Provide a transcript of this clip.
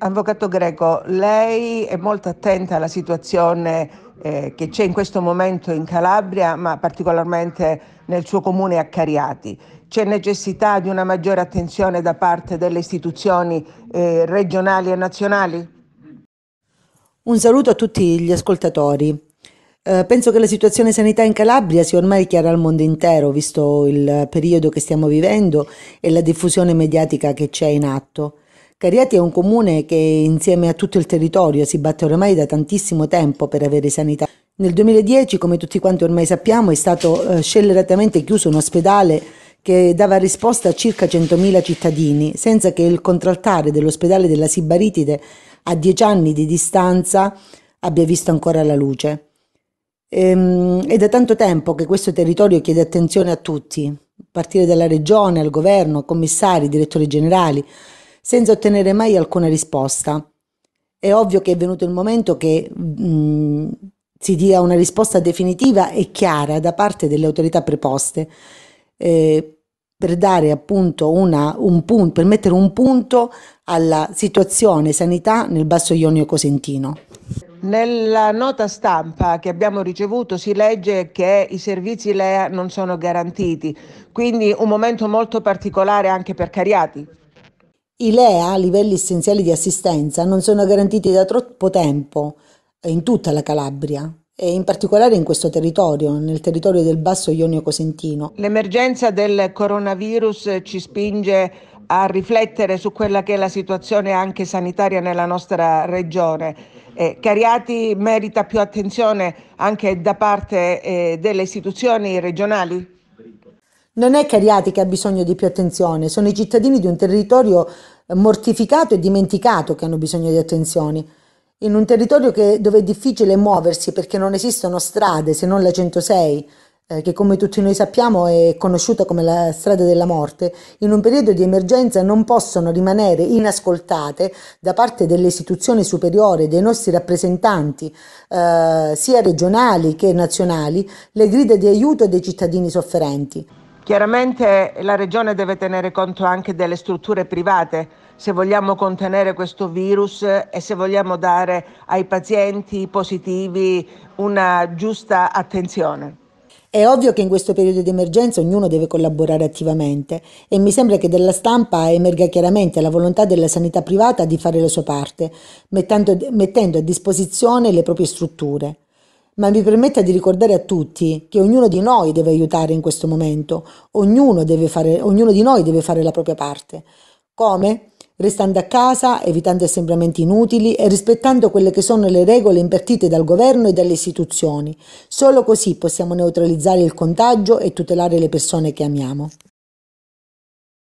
Avvocato Greco, lei è molto attenta alla situazione eh, che c'è in questo momento in Calabria, ma particolarmente nel suo comune a Cariati. C'è necessità di una maggiore attenzione da parte delle istituzioni eh, regionali e nazionali? Un saluto a tutti gli ascoltatori. Eh, penso che la situazione sanità in Calabria sia ormai chiara al mondo intero, visto il periodo che stiamo vivendo e la diffusione mediatica che c'è in atto. Cariati è un comune che insieme a tutto il territorio si batte ormai da tantissimo tempo per avere sanità. Nel 2010, come tutti quanti ormai sappiamo, è stato eh, scelleratamente chiuso un ospedale che dava risposta a circa 100.000 cittadini, senza che il contraltare dell'ospedale della Sibaritide a dieci anni di distanza abbia visto ancora la luce. Ehm, è da tanto tempo che questo territorio chiede attenzione a tutti, a partire dalla regione, al governo, commissari, direttori generali, senza ottenere mai alcuna risposta. È ovvio che è venuto il momento che mh, mm, si dia una risposta definitiva e chiara da parte delle autorità preposte eh, per dare appunto una, un punto, per mettere un punto alla situazione sanità nel Basso Ionio Cosentino. Nella nota stampa che abbiamo ricevuto si legge che i servizi LEA non sono garantiti, quindi un momento molto particolare anche per Cariati. I LEA, livelli essenziali di assistenza, non sono garantiti da troppo tempo in tutta la Calabria e in particolare in questo territorio, nel territorio del Basso Ionio Cosentino. L'emergenza del coronavirus ci spinge a riflettere su quella che è la situazione anche sanitaria nella nostra regione. Eh, Cariati merita più attenzione anche da parte eh, delle istituzioni regionali? Non è Cariati che ha bisogno di più attenzione, sono i cittadini di un territorio eh, mortificato e dimenticato che hanno bisogno di attenzione. In un territorio che, dove è difficile muoversi perché non esistono strade se non la 106, eh, che come tutti noi sappiamo è conosciuta come la strada della morte, in un periodo di emergenza non possono rimanere inascoltate da parte delle istituzioni superiori, dei nostri rappresentanti, eh, sia regionali che nazionali, le grida di aiuto dei cittadini sofferenti. Chiaramente la Regione deve tenere conto anche delle strutture private se vogliamo contenere questo virus e se vogliamo dare ai pazienti positivi una giusta attenzione. È ovvio che in questo periodo di emergenza ognuno deve collaborare attivamente e mi sembra che dalla stampa emerga chiaramente la volontà della sanità privata di fare la sua parte, mettendo, mettendo a disposizione le proprie strutture ma mi permetta di ricordare a tutti che ognuno di noi deve aiutare in questo momento, ognuno, fare, ognuno di noi deve fare la propria parte. Come? Restando a casa, evitando assembramenti inutili e rispettando quelle che sono le regole impartite dal governo e dalle istituzioni. Solo così possiamo neutralizzare il contagio e tutelare le persone che amiamo.